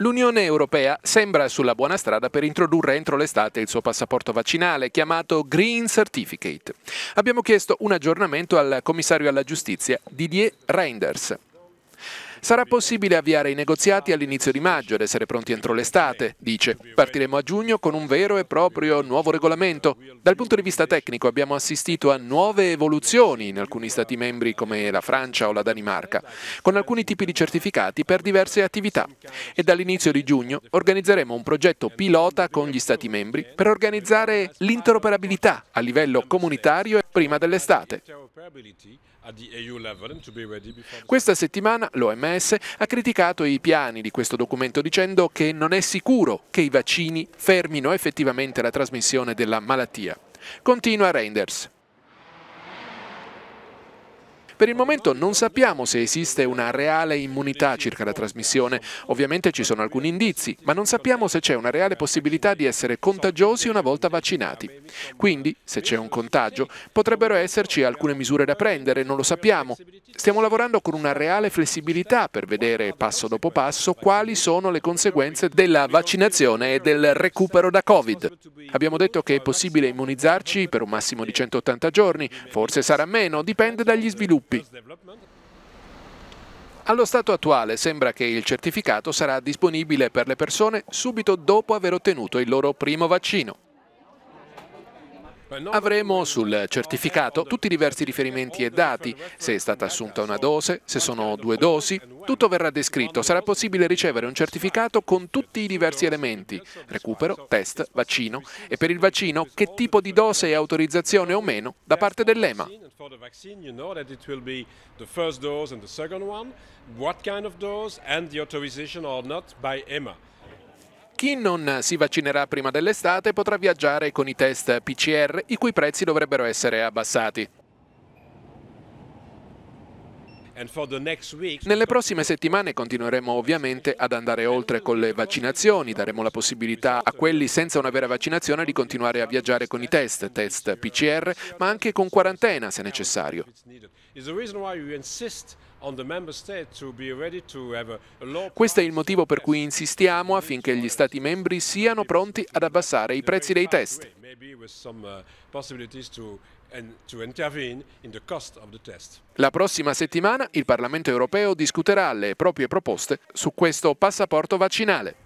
L'Unione Europea sembra sulla buona strada per introdurre entro l'estate il suo passaporto vaccinale, chiamato Green Certificate. Abbiamo chiesto un aggiornamento al commissario alla giustizia, Didier Reinders. Sarà possibile avviare i negoziati all'inizio di maggio ed essere pronti entro l'estate, dice. Partiremo a giugno con un vero e proprio nuovo regolamento. Dal punto di vista tecnico abbiamo assistito a nuove evoluzioni in alcuni Stati membri come la Francia o la Danimarca, con alcuni tipi di certificati per diverse attività. E dall'inizio di giugno organizzeremo un progetto pilota con gli Stati membri per organizzare l'interoperabilità a livello comunitario e prima dell'estate. Questa settimana l'OMS ha criticato i piani di questo documento dicendo che non è sicuro che i vaccini fermino effettivamente la trasmissione della malattia. Continua Reinders. Per il momento non sappiamo se esiste una reale immunità circa la trasmissione. Ovviamente ci sono alcuni indizi, ma non sappiamo se c'è una reale possibilità di essere contagiosi una volta vaccinati. Quindi, se c'è un contagio, potrebbero esserci alcune misure da prendere, non lo sappiamo. Stiamo lavorando con una reale flessibilità per vedere passo dopo passo quali sono le conseguenze della vaccinazione e del recupero da Covid. Abbiamo detto che è possibile immunizzarci per un massimo di 180 giorni, forse sarà meno, dipende dagli sviluppi sviluppi. Allo stato attuale sembra che il certificato sarà disponibile per le persone subito dopo aver ottenuto il loro primo vaccino. Avremo sul certificato tutti i diversi riferimenti e dati, se è stata assunta una dose, se sono due dosi, tutto verrà descritto. Sarà possibile ricevere un certificato con tutti i diversi elementi, recupero, test, vaccino e per il vaccino che tipo di dose e autorizzazione o meno da parte dell'EMA. Chi non si vaccinerà prima dell'estate potrà viaggiare con i test PCR, i cui prezzi dovrebbero essere abbassati. Nelle prossime settimane continueremo ovviamente ad andare oltre con le vaccinazioni, daremo la possibilità a quelli senza una vera vaccinazione di continuare a viaggiare con i test, test PCR, ma anche con quarantena se necessario. Questo è il motivo per cui insistiamo affinché gli Stati membri siano pronti ad abbassare i prezzi dei test. La prossima settimana il Parlamento europeo discuterà le proprie proposte su questo passaporto vaccinale.